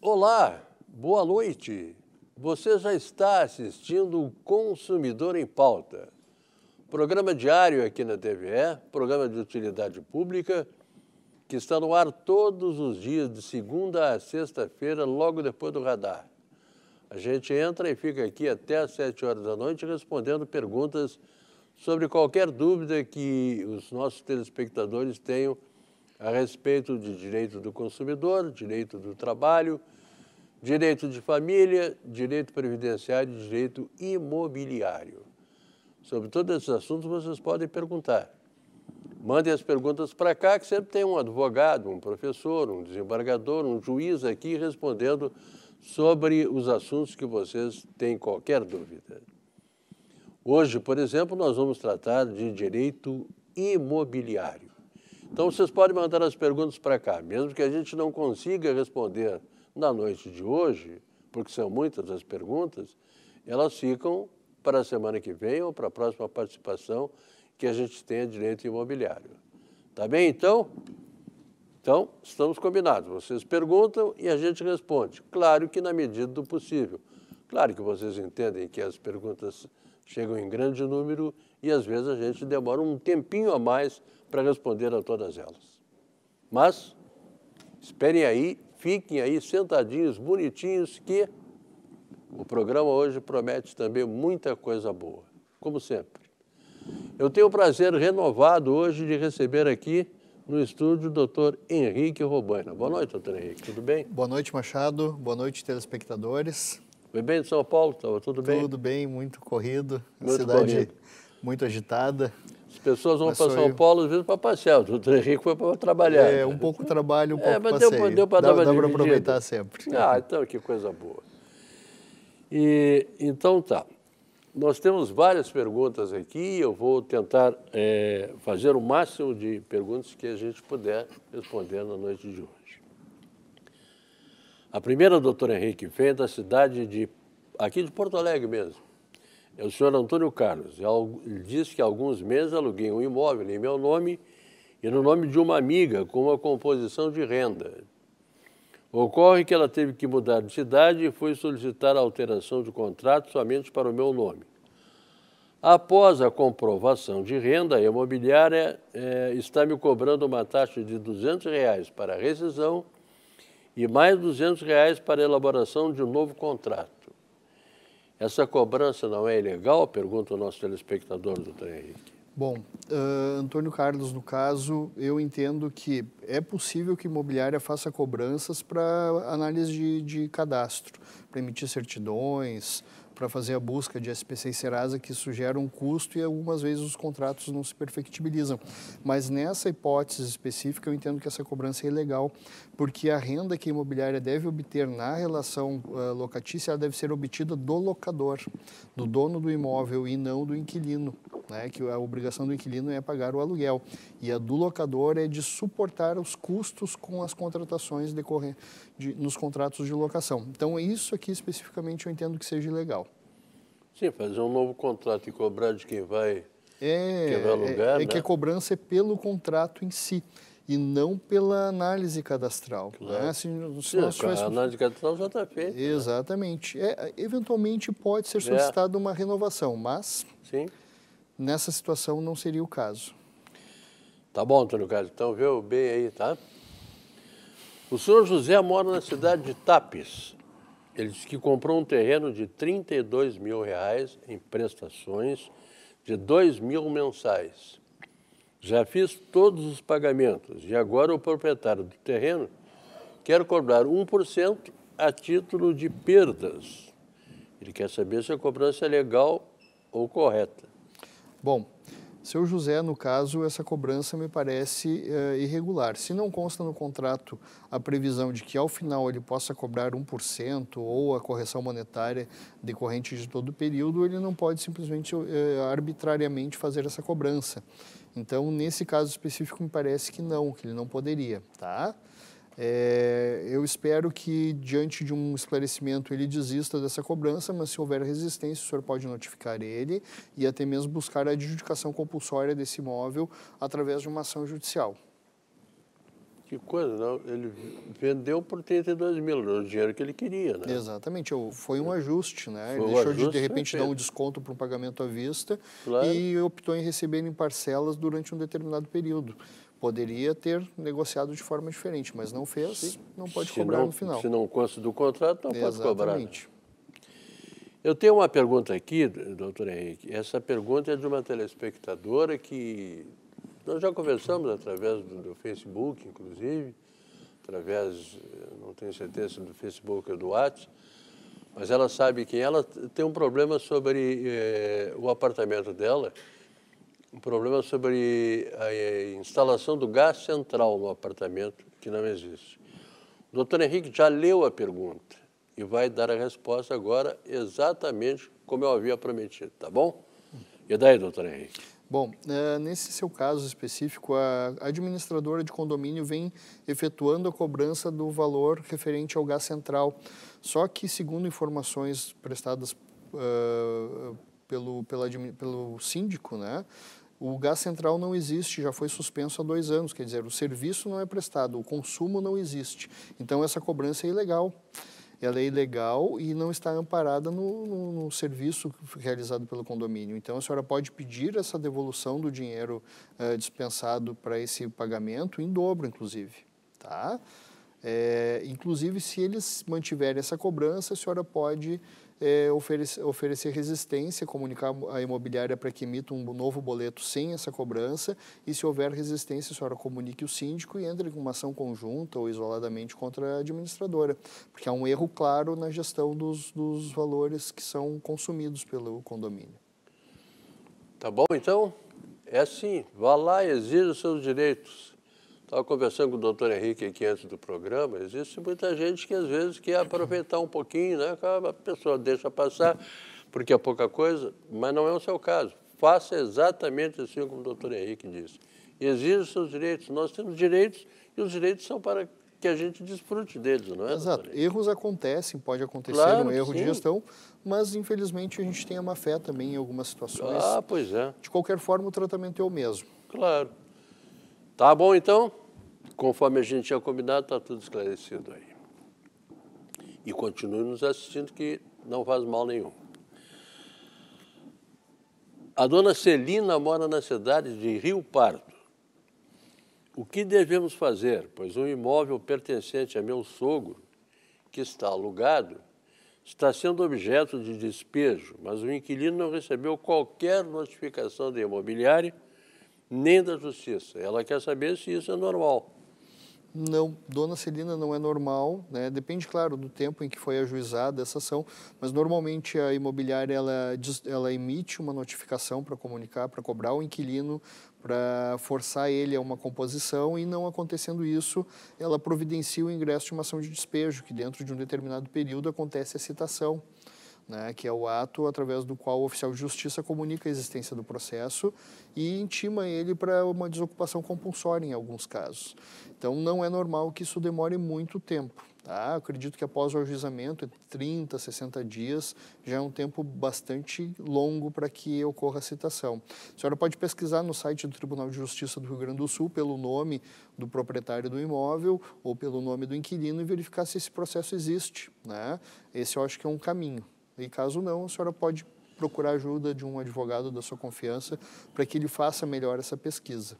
Olá, boa noite. Você já está assistindo o Consumidor em Pauta, programa diário aqui na TVE, programa de utilidade pública, que está no ar todos os dias, de segunda a sexta-feira, logo depois do radar. A gente entra e fica aqui até às sete horas da noite respondendo perguntas sobre qualquer dúvida que os nossos telespectadores tenham a respeito de direito do consumidor, direito do trabalho, direito de família, direito previdenciário e direito imobiliário. Sobre todos esses assuntos vocês podem perguntar. Mandem as perguntas para cá, que sempre tem um advogado, um professor, um desembargador, um juiz aqui respondendo sobre os assuntos que vocês têm qualquer dúvida. Hoje, por exemplo, nós vamos tratar de direito imobiliário. Então, vocês podem mandar as perguntas para cá, mesmo que a gente não consiga responder na noite de hoje, porque são muitas as perguntas, elas ficam para a semana que vem ou para a próxima participação que a gente tenha direito imobiliário. Tá bem, então? Então, estamos combinados. Vocês perguntam e a gente responde. Claro que na medida do possível. Claro que vocês entendem que as perguntas chegam em grande número e às vezes a gente demora um tempinho a mais para responder a todas elas. Mas esperem aí, fiquem aí sentadinhos, bonitinhos, que o programa hoje promete também muita coisa boa, como sempre. Eu tenho o prazer renovado hoje de receber aqui no estúdio, o doutor Henrique Robaina. Boa noite, doutor Henrique, tudo bem? Boa noite, Machado. Boa noite, telespectadores. Foi bem de São Paulo, Tava tudo bem? Tudo bem, muito corrido. Muito cidade corrido. muito agitada. As pessoas vão para São Paulo, às vezes, para passear. O doutor Henrique foi para trabalhar. É, um pouco trabalho, um é, pouco é, mas passeio. Deu, deu para dar Dá, dá para aproveitar sempre. Ah, então, que coisa boa. E, então tá nós temos várias perguntas aqui. Eu vou tentar é, fazer o máximo de perguntas que a gente puder responder na noite de hoje. A primeira, doutor Henrique, vem é da cidade de, aqui de Porto Alegre mesmo. É o senhor Antônio Carlos. É ele disse que há alguns meses aluguei um imóvel em meu nome e no nome de uma amiga com uma composição de renda. Ocorre que ela teve que mudar de cidade e foi solicitar a alteração de contrato somente para o meu nome. Após a comprovação de renda, a imobiliária é, está me cobrando uma taxa de R$ 200 reais para rescisão e mais R$ 200 reais para elaboração de um novo contrato. Essa cobrança não é ilegal? Pergunta o nosso telespectador, doutor Henrique. Bom, uh, Antônio Carlos, no caso, eu entendo que é possível que a imobiliária faça cobranças para análise de, de cadastro, para emitir certidões, para fazer a busca de SPC e Serasa, que isso gera um custo e algumas vezes os contratos não se perfectibilizam. Mas nessa hipótese específica, eu entendo que essa cobrança é ilegal, porque a renda que a imobiliária deve obter na relação uh, locatícia deve ser obtida do locador, do dono do imóvel e não do inquilino, né? que a obrigação do inquilino é pagar o aluguel. E a do locador é de suportar os custos com as contratações decorrentes de, nos contratos de locação. Então, isso aqui especificamente eu entendo que seja ilegal. Sim, fazer um novo contrato e cobrar de quem vai, é, quem vai alugar. É, é né? que a cobrança é pelo contrato em si e não pela análise cadastral. Né? Claro. Né? Se, Sim, tivéssemos... A análise cadastral já está feita. Né? Exatamente. Né? É, eventualmente pode ser solicitada é. uma renovação, mas Sim. nessa situação não seria o caso. Tá bom, Antônio Carlos. Então o bem aí, tá? O senhor José mora na cidade de Tapes. Ele disse que comprou um terreno de 32 mil reais em prestações de 2 mil mensais já fiz todos os pagamentos e agora o proprietário do terreno quer cobrar 1% a título de perdas. Ele quer saber se a cobrança é legal ou correta. Bom, seu José, no caso, essa cobrança me parece uh, irregular. Se não consta no contrato a previsão de que ao final ele possa cobrar 1% ou a correção monetária decorrente de todo o período, ele não pode simplesmente uh, arbitrariamente fazer essa cobrança. Então, nesse caso específico, me parece que não, que ele não poderia, tá? É, eu espero que, diante de um esclarecimento, ele desista dessa cobrança, mas se houver resistência, o senhor pode notificar ele e até mesmo buscar a adjudicação compulsória desse imóvel através de uma ação judicial. Que coisa, não? Ele vendeu por 32 mil, o dinheiro que ele queria, né? Exatamente, foi um ajuste, né? Foi ele deixou ajuste, de, de repente, dar um desconto para um pagamento à vista claro. e optou em receber em parcelas durante um determinado período. Poderia ter negociado de forma diferente, mas não fez, não pode cobrar não, no final. Se não consta do contrato, não Exatamente. pode cobrar. Né? Exatamente. Eu tenho uma pergunta aqui, doutor Henrique. Essa pergunta é de uma telespectadora que nós já conversamos através do, do Facebook, inclusive, através, não tenho certeza do Facebook ou do WhatsApp, mas ela sabe que ela tem um problema sobre eh, o apartamento dela, um problema sobre a, eh, instalação do gás central no apartamento, que não existe. O doutor Henrique já leu a pergunta e vai dar a resposta agora exatamente como eu havia prometido, tá bom? E daí, doutor Henrique? Bom, eh, nesse seu caso específico, a administradora de condomínio vem efetuando a cobrança do valor referente ao gás central. Só que, segundo informações prestadas uh, pelo, pela, pelo síndico, né, o gás central não existe, já foi suspenso há dois anos. Quer dizer, o serviço não é prestado, o consumo não existe. Então, essa cobrança é ilegal ela é ilegal e não está amparada no, no, no, serviço realizado pelo condomínio. Então, a senhora pode pedir essa devolução do dinheiro uh, dispensado para esse pagamento em dobro, inclusive, tá? É, inclusive, se eles mantiverem essa cobrança, a senhora pode é, oferecer, oferecer resistência, comunicar a imobiliária para que emita um novo boleto sem essa cobrança e se houver resistência, a senhora comunique o síndico e entre com uma ação conjunta ou isoladamente contra a administradora, porque há um erro claro na gestão dos, dos valores que são consumidos pelo condomínio. Tá bom, então? É assim, vá lá e exija os seus direitos. Estava conversando com o doutor Henrique aqui antes do programa, existe muita gente que às vezes quer aproveitar um pouquinho, né? A pessoa deixa passar porque é pouca coisa, mas não é o seu caso. Faça exatamente assim como o doutor Henrique disse. Exija seus direitos. Nós temos direitos e os direitos são para que a gente desfrute deles, não é? Exato. Erros acontecem, pode acontecer claro, um erro sim. de gestão, mas infelizmente a gente tem a má fé também em algumas situações. Ah, pois é. De qualquer forma, o tratamento é o mesmo. Claro. Tá bom então? Conforme a gente tinha combinado, está tudo esclarecido aí. E continue nos assistindo que não faz mal nenhum. A dona Celina mora na cidade de Rio Pardo. O que devemos fazer? Pois um imóvel pertencente a meu sogro, que está alugado, está sendo objeto de despejo, mas o inquilino não recebeu qualquer notificação de imobiliário nem da justiça. Ela quer saber se isso é normal. Não, dona Celina não é normal, né? depende, claro, do tempo em que foi ajuizada essa ação, mas normalmente a imobiliária ela, ela emite uma notificação para comunicar, para cobrar o inquilino, para forçar ele a uma composição e não acontecendo isso, ela providencia o ingresso de uma ação de despejo, que dentro de um determinado período acontece a citação né, que é o ato através do qual o oficial de justiça comunica a existência do processo e intima ele para uma desocupação compulsória em alguns casos. Então, não é normal que isso demore muito tempo. Tá? Acredito que após o ajuizamento, entre 30 a 60 dias, já é um tempo bastante longo para que ocorra a citação. A senhora pode pesquisar no site do Tribunal de Justiça do Rio Grande do Sul pelo nome do proprietário do imóvel ou pelo nome do inquilino e verificar se esse processo existe. Né? Esse eu acho que é um caminho. E caso não, a senhora pode procurar ajuda de um advogado da sua confiança para que ele faça melhor essa pesquisa.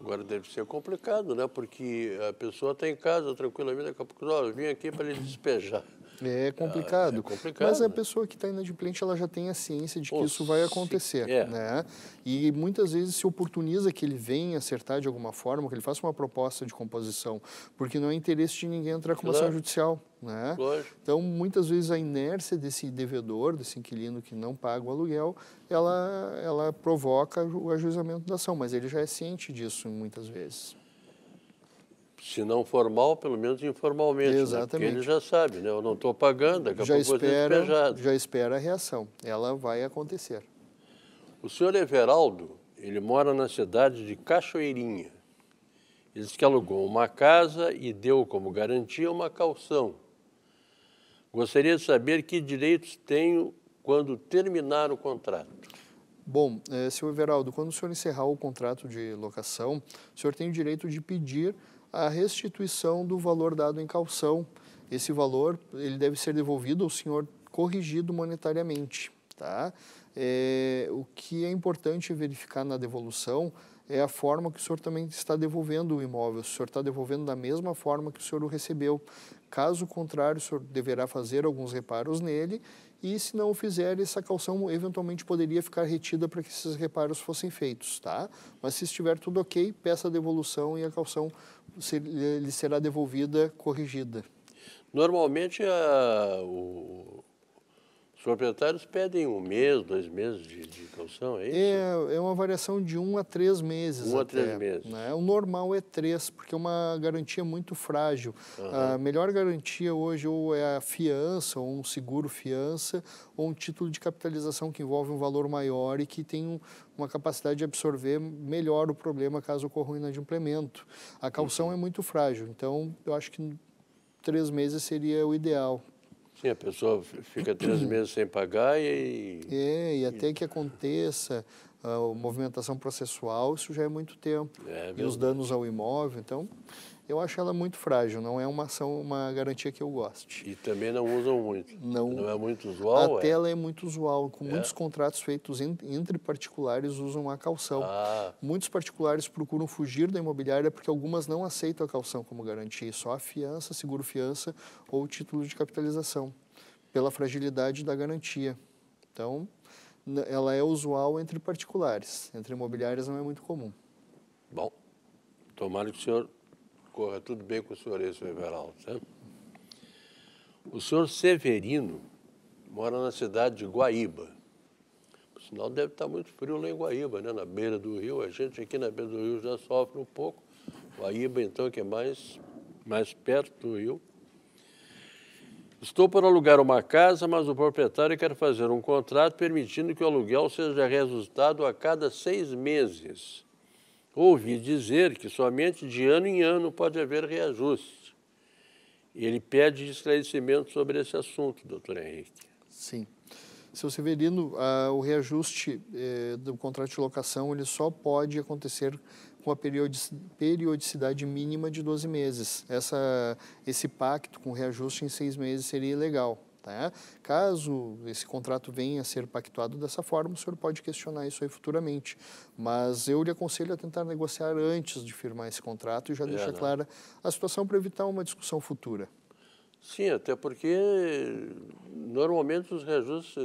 Agora deve ser complicado, né? Porque a pessoa está em casa tranquilamente, daqui a pouco, olha, eu vim aqui para lhe despejar. É ah, complicado. é complicado. Mas a né? pessoa que está inadimplente, ela já tem a ciência de que isso vai acontecer, é. né? E muitas vezes se oportuniza que ele venha acertar de alguma forma, que ele faça uma proposta de composição, porque não é interesse de ninguém entrar com claro. ação judicial. Né? Então, muitas vezes a inércia desse devedor, desse inquilino que não paga o aluguel, ela, ela provoca o ajuizamento da ação, mas ele já é ciente disso muitas vezes se não formal, pelo menos informalmente. Exatamente. Né? Porque ele já sabe, né? Eu não estou pagando, acabou já espera, despejado. Já espera a reação. Ela vai acontecer. O senhor Everaldo, ele mora na cidade de Cachoeirinha. Ele disse que alugou uma casa e deu como garantia uma calção. Gostaria de saber que direitos tenho quando terminar o contrato. Bom, eh, senhor Everaldo, quando o senhor encerrar o contrato de locação, o senhor tem o direito de pedir a restituição do valor dado em calção. Esse valor ele deve ser devolvido ao senhor corrigido monetariamente. Tá? É, o que é importante verificar na devolução é a forma que o senhor também está devolvendo o imóvel. Se o senhor está devolvendo da mesma forma que o senhor o recebeu. Caso contrário, o senhor deverá fazer alguns reparos nele e, se não o fizer, essa calção eventualmente poderia ficar retida para que esses reparos fossem feitos, tá? Mas se estiver tudo ok, peça a devolução e a calção lhe será devolvida corrigida. Normalmente, a, o, proprietários pedem um mês, dois meses de, de calção, é isso? É, é uma variação de um a três meses. Um até, a três meses. Né? O normal é três, porque é uma garantia muito frágil. Uhum. A melhor garantia hoje ou é a fiança, ou um seguro fiança, ou um título de capitalização que envolve um valor maior e que tem um, uma capacidade de absorver melhor o problema caso ocorra um inadimplemento. A calção uhum. é muito frágil, então eu acho que três meses seria o ideal Sim, a pessoa fica três meses sem pagar e. É, e até que aconteça uh, movimentação processual, isso já é muito tempo. É, e os danos ao imóvel, então eu acho ela muito frágil, não é uma ação, uma garantia que eu goste. E também não usam muito. Não, não é muito usual? Até é? ela é muito usual. Com é. muitos contratos feitos entre particulares, usam a calção. Ah. Muitos particulares procuram fugir da imobiliária porque algumas não aceitam a calção como garantia, só a fiança, seguro-fiança ou título de capitalização, pela fragilidade da garantia. Então, ela é usual entre particulares, entre imobiliárias não é muito comum. Bom, tomara que o senhor corra tudo bem com o senhor esse, o Everaldo. Né? O senhor Severino mora na cidade de Guaíba. Por sinal, deve estar muito frio lá em Guaíba, né? na beira do rio. A gente aqui na beira do rio já sofre um pouco. Guaíba, então, que é mais, mais perto do rio. Estou para alugar uma casa, mas o proprietário quer fazer um contrato permitindo que o aluguel seja resultado a cada seis meses. Ouvi dizer que somente de ano em ano pode haver reajuste. Ele pede esclarecimento sobre esse assunto, doutor Henrique. Sim. Seu Severino, ah, o reajuste eh, do contrato de locação ele só pode acontecer com a periodicidade mínima de 12 meses. Essa, esse pacto com reajuste em seis meses seria ilegal. Tá? Caso esse contrato venha a ser pactuado dessa forma, o senhor pode questionar isso aí futuramente. Mas eu lhe aconselho a tentar negociar antes de firmar esse contrato e já é, deixar né? clara a situação para evitar uma discussão futura. Sim, até porque normalmente os reajustes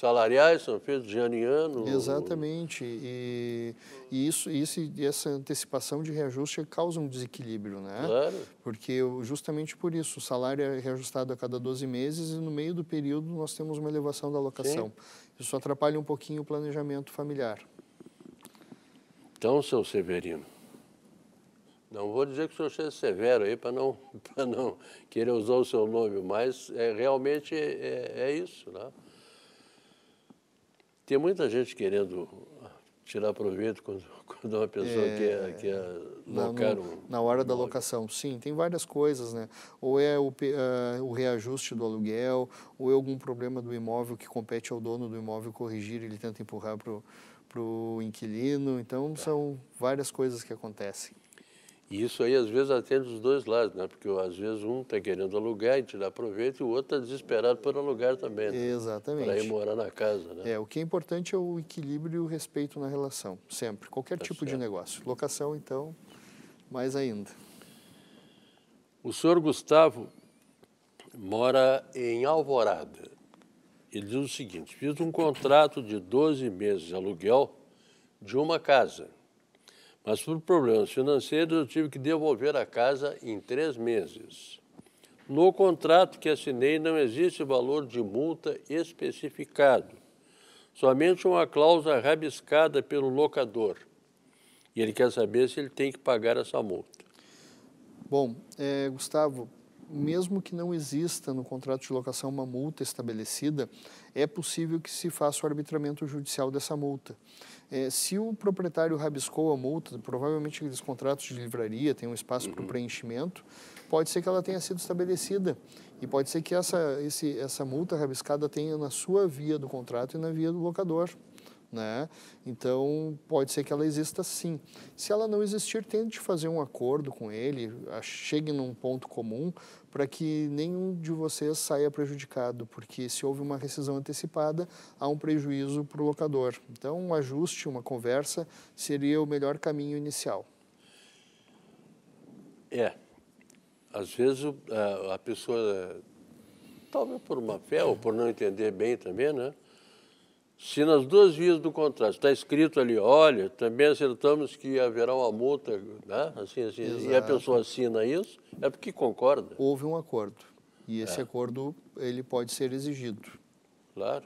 salariais são feitos de ano em ano. Exatamente. E, e isso, isso, e essa antecipação de reajuste causa um desequilíbrio, né? Claro. Porque justamente por isso, o salário é reajustado a cada 12 meses e no meio do período nós temos uma elevação da alocação. Sim. Isso atrapalha um pouquinho o planejamento familiar. Então, seu Severino, não vou dizer que o senhor seja severo aí para não, não querer usar o seu nome, mas é, realmente é, é isso. Né? Tem muita gente querendo tirar proveito quando, quando uma pessoa é, quer, quer locar na, um, na hora da locação, sim, tem várias coisas, né? Ou é o, uh, o reajuste do aluguel, ou é algum problema do imóvel que compete ao dono do imóvel corrigir, ele tenta empurrar para o inquilino. Então, tá. são várias coisas que acontecem. E isso aí, às vezes, atende os dois lados, né? porque às vezes um está querendo alugar e tirar proveito e o outro está desesperado por alugar também. Né? Exatamente. Para ir morar na casa. Né? É, o que é importante é o equilíbrio e o respeito na relação, sempre, qualquer tá tipo certo. de negócio. Locação, então, mais ainda. O senhor Gustavo mora em Alvorada. Ele diz o seguinte: fiz um contrato de 12 meses de aluguel de uma casa mas por problemas financeiros eu tive que devolver a casa em três meses. No contrato que assinei não existe valor de multa especificado, somente uma cláusula rabiscada pelo locador. E ele quer saber se ele tem que pagar essa multa. Bom, é, Gustavo, mesmo que não exista no contrato de locação uma multa estabelecida, é possível que se faça o arbitramento judicial dessa multa. É, se o proprietário rabiscou a multa, provavelmente aqueles contratos de livraria têm um espaço uhum. para preenchimento, pode ser que ela tenha sido estabelecida e pode ser que essa, esse, essa multa rabiscada tenha na sua via do contrato e na via do locador. Né? Então, pode ser que ela exista sim. Se ela não existir, tente fazer um acordo com ele, chegue num ponto comum para que nenhum de vocês saia prejudicado, porque se houve uma rescisão antecipada, há um prejuízo para o locador. Então, um ajuste, uma conversa seria o melhor caminho inicial. É. Às vezes a pessoa, talvez por uma fé ou por não entender bem também, né? se nas duas vias do contrato está escrito ali, olha, também acertamos que haverá uma multa, né? assim, assim, Exato. e a pessoa assina isso, é porque concorda. Houve um acordo e é. esse é. acordo ele pode ser exigido. Claro.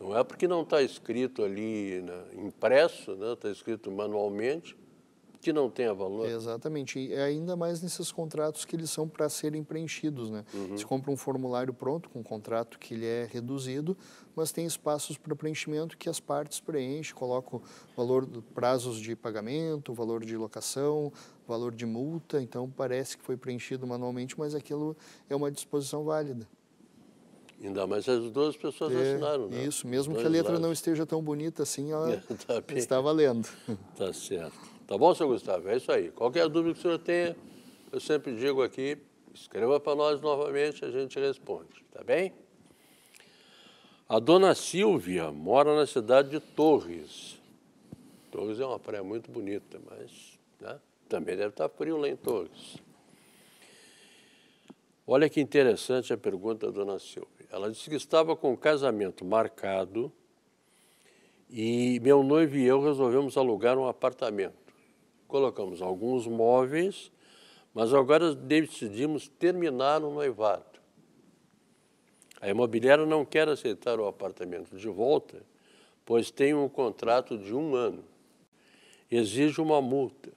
Não é porque não está escrito ali né, impresso, né, está né, escrito manualmente, que não tenha valor. Exatamente. E é ainda mais nesses contratos que eles são para serem preenchidos. Né? Uhum. Você compra um formulário pronto, com um contrato que ele é reduzido, mas tem espaços para preenchimento que as partes preenchem, colocam valor, prazos de pagamento, valor de locação, valor de multa. Então, parece que foi preenchido manualmente, mas aquilo é uma disposição válida. Ainda mais as duas pessoas é, assinaram, né? Isso, mesmo Dois que a letra lados. não esteja tão bonita assim, ela tá está valendo. Tá certo. Tá bom, seu Gustavo? É isso aí. Qualquer dúvida que o senhor tenha, eu sempre digo aqui, escreva para nós novamente, a gente responde, tá bem? A dona Silvia mora na cidade de Torres. Torres é uma praia muito bonita, mas né, também deve estar tá frio lá em Torres. Olha que interessante a pergunta da dona Silvia. Ela disse que estava com o um casamento marcado e meu noivo e eu resolvemos alugar um apartamento colocamos alguns móveis, mas agora decidimos terminar o noivado. A imobiliária não quer aceitar o apartamento de volta, pois tem um contrato de um ano. Exige uma multa.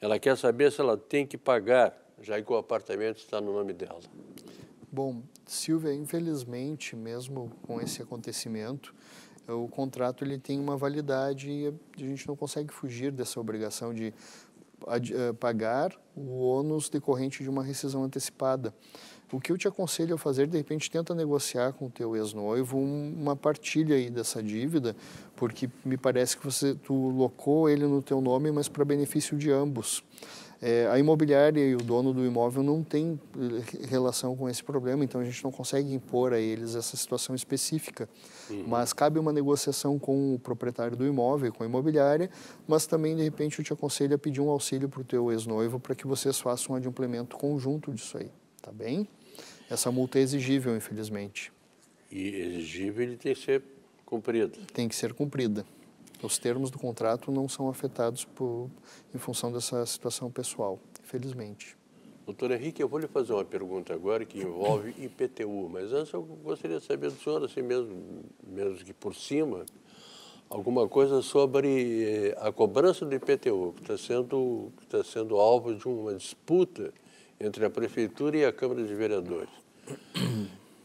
Ela quer saber se ela tem que pagar, já que o apartamento está no nome dela. Bom, Silvia, infelizmente, mesmo com esse acontecimento, o contrato ele tem uma validade e a gente não consegue fugir dessa obrigação de eh, pagar o ônus decorrente de uma rescisão antecipada. O que eu te aconselho a fazer, de repente, tenta negociar com o teu ex-noivo uma partilha aí dessa dívida, porque me parece que você tu locou ele no teu nome, mas para benefício de ambos. É, a imobiliária e o dono do imóvel não tem eh, relação com esse problema, então a gente não consegue impor a eles essa situação específica. Uhum. Mas cabe uma negociação com o proprietário do imóvel, com a imobiliária, mas também, de repente, eu te aconselho a pedir um auxílio para o teu ex-noivo para que vocês façam um adimplemento conjunto disso aí, tá bem? Essa multa é exigível, infelizmente. E exigível ele tem que ser cumprida. Tem que ser cumprida os termos do contrato não são afetados por, em função dessa situação pessoal, felizmente. Doutor Henrique, eu vou lhe fazer uma pergunta agora que envolve IPTU, mas antes eu gostaria de saber do senhor, assim mesmo, mesmo que por cima, alguma coisa sobre eh, a cobrança do IPTU, que está sendo, está sendo alvo de uma disputa entre a Prefeitura e a Câmara de Vereadores.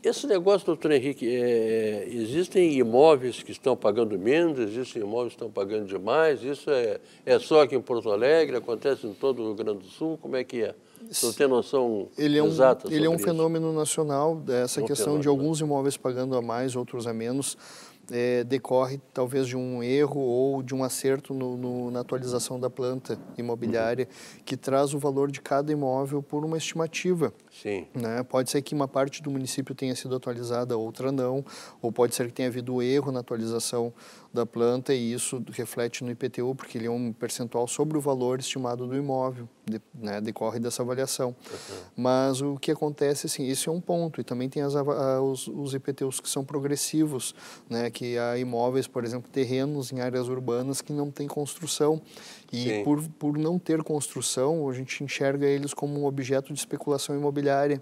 Esse negócio, doutor Henrique, é, existem imóveis que estão pagando menos, existem imóveis que estão pagando demais, isso é, é só aqui em Porto Alegre, acontece em todo o Rio Grande do Sul, como é que é? Não tem noção ele é um, exata Ele é um isso. fenômeno nacional, essa é um questão fenômeno, de né? alguns imóveis pagando a mais, outros a menos é, decorre talvez de um erro ou de um acerto no, no, na atualização da planta imobiliária, uhum. que traz o valor de cada imóvel por uma estimativa. Sim. Né? Pode ser que uma parte do município tenha sido atualizada, outra não, ou pode ser que tenha havido erro na atualização da planta e isso reflete no IPTU, porque ele é um percentual sobre o valor estimado do imóvel, de, né, decorre dessa avaliação. Uhum. Mas o que acontece, assim, isso é um ponto, e também tem as, os, os, IPTUs que são progressivos, né, que há imóveis, por exemplo, terrenos em áreas urbanas que não têm construção, e por, por não ter construção, a gente enxerga eles como um objeto de especulação imobiliária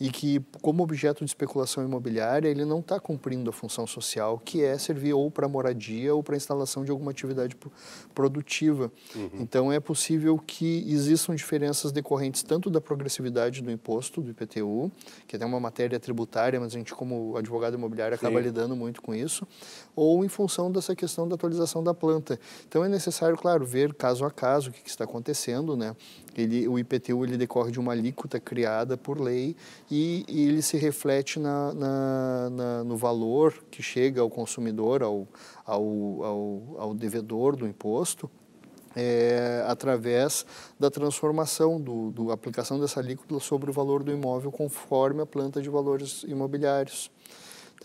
e que, como objeto de especulação imobiliária, ele não está cumprindo a função social, que é servir ou para moradia ou para instalação de alguma atividade produtiva. Uhum. Então, é possível que existam diferenças decorrentes tanto da progressividade do imposto, do IPTU, que é uma matéria tributária, mas a gente, como advogado imobiliário, acaba Sim. lidando muito com isso, ou em função dessa questão da atualização da planta. Então, é necessário, claro, ver caso a caso o que, que está acontecendo, né? Ele, o IPTU ele decorre de uma alíquota criada por lei e, e ele se reflete na, na, na, no valor que chega ao consumidor, ao, ao, ao, ao devedor do imposto, é, através da transformação, do, do aplicação dessa alíquota sobre o valor do imóvel conforme a planta de valores imobiliários.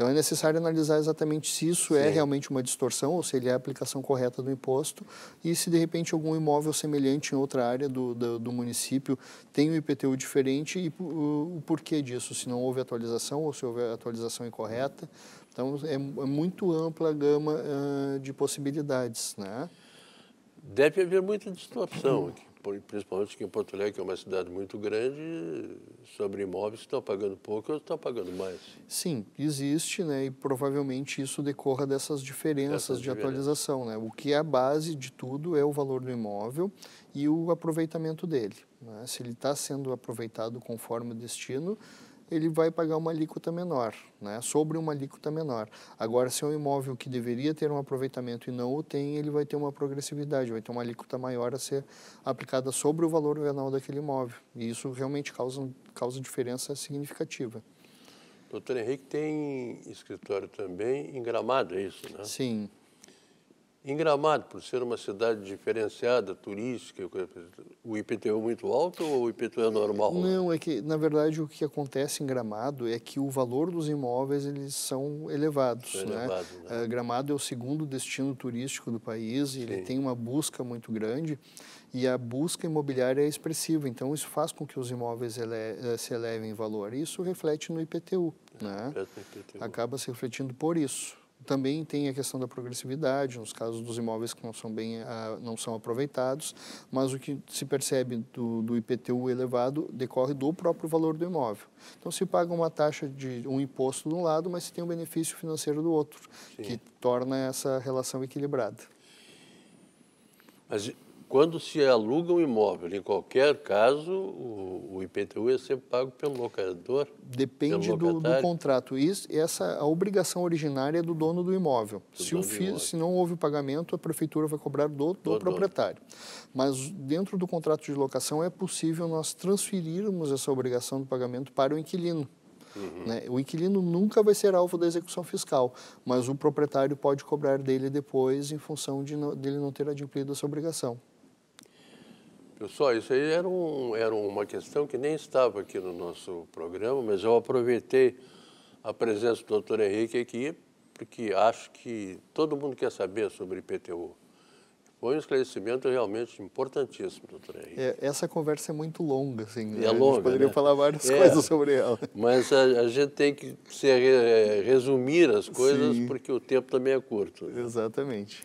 Então é necessário analisar exatamente se isso é Sim. é realmente uma distorção ou se ele é a aplicação correta do imposto e se de repente algum imóvel semelhante em outra área do, do, do município tem um IPTU diferente e o, o porquê disso, se não houve atualização ou se houve atualização incorreta. Então é, é muito ampla a gama uh, de possibilidades, né? Deve haver muita distorção aqui principalmente que em Porto Alegre, que é uma cidade muito grande, sobre imóveis que estão pagando pouco, ou estão pagando mais. Sim, existe, né? E provavelmente isso decorra dessas diferenças Essas de diferenças. atualização, né? O que é a base de tudo é o valor do imóvel e o aproveitamento dele. Né? Se ele está sendo aproveitado conforme o destino, ele vai pagar uma alíquota menor, né? sobre uma alíquota menor. Agora, se é um imóvel que deveria ter um aproveitamento e não o tem, ele vai ter uma progressividade, vai ter uma alíquota maior a ser aplicada sobre o valor venal daquele imóvel. E isso realmente causa, causa diferença significativa. Doutor Henrique tem escritório também em Gramado, é isso, né? Sim. Em Gramado, por ser uma cidade diferenciada, turística, o IPTU é muito alto ou o IPTU é normal? Não, é que, na verdade, o que acontece em Gramado é que o valor dos imóveis eles são elevados. É elevado, né? né? Eh, Gramado é o segundo destino turístico do país, Sim. ele tem uma busca muito grande e a busca imobiliária é expressiva, então isso faz com que os imóveis ele eh, se elevem em valor. Isso reflete no IPTU, é, né? IPTU. acaba se refletindo por isso. Também tem a questão da progressividade, nos casos dos imóveis que não são, bem, ah, não são aproveitados, mas o que se percebe do, do IPTU elevado decorre do próprio valor do imóvel. Então, se paga uma taxa de um imposto de um lado, mas se tem um benefício financeiro do outro, Sim. que torna essa relação equilibrada. Mas quando se aluga um imóvel, em qualquer caso, o, o IPTU é sempre pago pelo locador? Depende pelo do, do, contrato. Isso, essa a obrigação originária é do dono do imóvel. Do se, dono o do imóvel. se não houve o pagamento, a prefeitura vai cobrar do, do proprietário. Dono. Mas dentro do contrato de locação é possível nós transferirmos essa obrigação do pagamento para o inquilino. Uhum. Né? O inquilino nunca vai ser alvo da execução fiscal, mas o proprietário pode cobrar dele depois em função de não, dele não ter adimplido essa obrigação. Pessoal, isso aí era, um, era uma questão que nem estava aqui no nosso programa, mas eu aproveitei a presença do doutor Henrique aqui, porque acho que todo mundo quer saber sobre IPTU. Foi um esclarecimento realmente importantíssimo, doutor Henrique. É, essa conversa é muito longa, assim. É longa, né? a gente poderia né? falar várias é, coisas sobre ela. Mas a, a gente tem que se, é, resumir as coisas, Sim. porque o tempo também é curto. Né? Exatamente.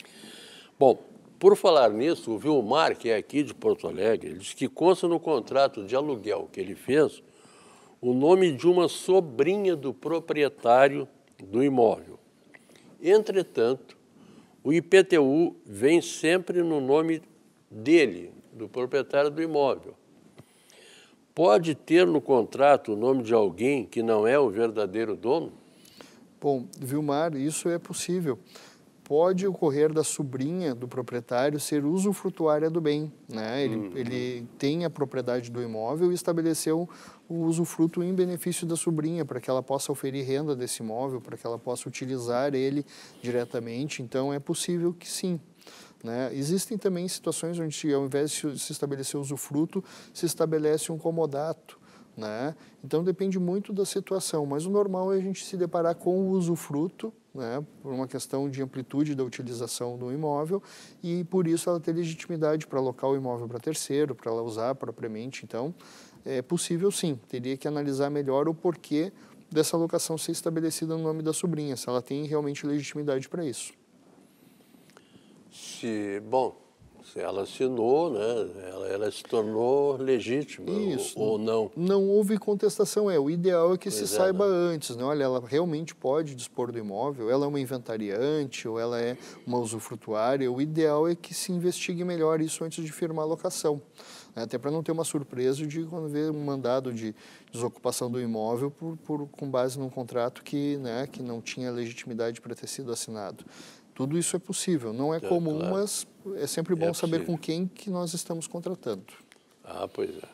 Bom, por falar nisso, o Vilmar, que é aqui de Porto Alegre, ele diz que consta no contrato de aluguel que ele fez o nome de uma sobrinha do proprietário do imóvel. Entretanto, o IPTU vem sempre no nome dele, do proprietário do imóvel. Pode ter no contrato o nome de alguém que não é o verdadeiro dono? Bom, Vilmar, isso é possível pode ocorrer da sobrinha do proprietário ser usufrutuária do bem. Né? Ele, uhum. ele tem a propriedade do imóvel e estabeleceu o usufruto em benefício da sobrinha, para que ela possa oferir renda desse imóvel, para que ela possa utilizar ele diretamente. Então, é possível que sim. Né? Existem também situações onde, ao invés de se estabelecer usufruto, se estabelece um comodato. Né? Então, depende muito da situação, mas o normal é a gente se deparar com o usufruto né, por uma questão de amplitude da utilização do imóvel e por isso ela tem legitimidade para alocar o imóvel para terceiro, para ela usar propriamente. Então, é possível sim, teria que analisar melhor o porquê dessa alocação ser estabelecida no nome da sobrinha, se ela tem realmente legitimidade para isso. Se, bom, ela assinou, né? ela, ela se tornou legítima Isso, ou, não. Não houve contestação. É, o ideal é que pois se é, saiba né? antes. Né? Olha, ela realmente pode dispor do imóvel, ela é uma inventariante ou ela é uma usufrutuária. O ideal é que se investigue melhor isso antes de firmar a locação é, até para não ter uma surpresa de quando ver um mandado de desocupação do imóvel por, por, com base num contrato que, né, que não tinha legitimidade para ter sido assinado. Tudo isso é possível. Não é, é comum, claro. mas é sempre é bom é saber com quem que nós estamos contratando. Ah, pois é.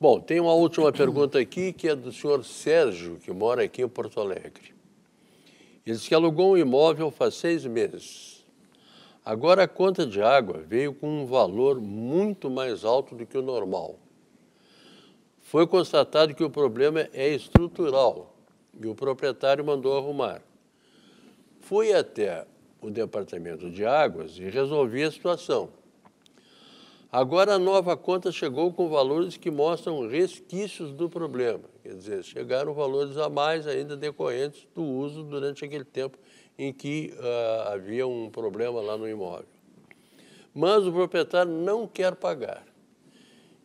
Bom, tem uma última pergunta aqui que é do senhor Sérgio, que mora aqui em Porto Alegre. Ele disse que alugou um imóvel faz seis meses. Agora a conta de água veio com um valor muito mais alto do que o normal. Foi constatado que o problema é estrutural e o proprietário mandou arrumar. Fui até o departamento de águas e resolvi a situação. Agora a nova conta chegou com valores que mostram resquícios do problema, quer dizer, chegaram valores a mais ainda decorrentes do uso durante aquele tempo em que uh, havia um problema lá no imóvel. Mas o proprietário não quer pagar.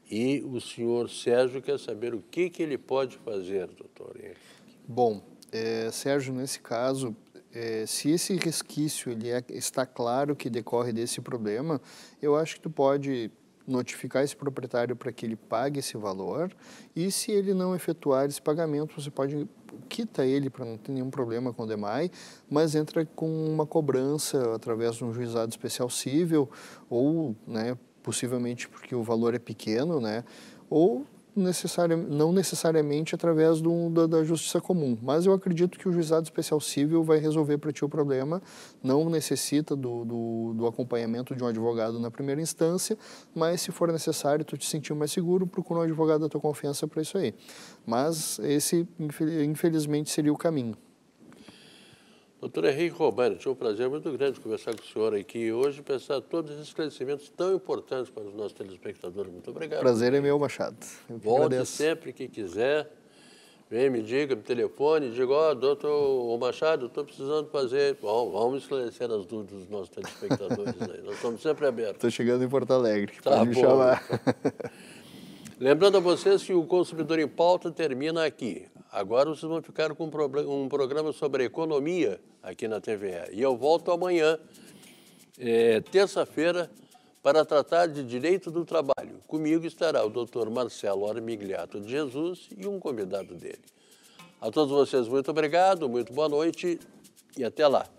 E o senhor Sérgio quer saber o que, que ele pode fazer, doutor Henrique. Bom, é, Sérgio, nesse caso, é, se esse resquício ele é, está claro que decorre desse problema, eu acho que tu pode notificar esse proprietário para que ele pague esse valor e se ele não efetuar esse pagamento, você pode quita ele para não ter nenhum problema com o DEMAI, mas entra com uma cobrança através de um juizado especial civil ou, né, possivelmente porque o valor é pequeno, né, ou necessariamente não necessariamente através do, da, da, justiça comum, mas eu acredito que o juizado especial civil vai resolver para ti o problema, não necessita do, do, do, acompanhamento de um advogado na primeira instância, mas se for necessário, tu te sentir mais seguro, procura um advogado da tua confiança para isso aí. Mas esse, infelizmente, seria o caminho. Doutor Henrique Roberto, é um prazer muito grande conversar com o senhor aqui hoje e pensar todos esses esclarecimentos tão importantes para os nossos telespectadores. Muito obrigado. Prazer é meu, Machado. Eu Volte agradeço. sempre que quiser. Vem, me diga, me telefone, diga, ó, oh, doutor Machado, estou precisando fazer. Bom, vamos esclarecer as dúvidas dos nossos telespectadores aí. Nós estamos sempre abertos. Estou chegando em Porto Alegre, tá pode bom. me chamar. Lembrando a vocês que o Consumidor em Pauta termina aqui. Agora vocês vão ficar com um programa sobre economia aqui na TVE. E eu volto amanhã, é, terça-feira, para tratar de direito do trabalho. Comigo estará o doutor Marcelo Armigliato de Jesus e um convidado dele. A todos vocês, muito obrigado, muito boa noite e até lá.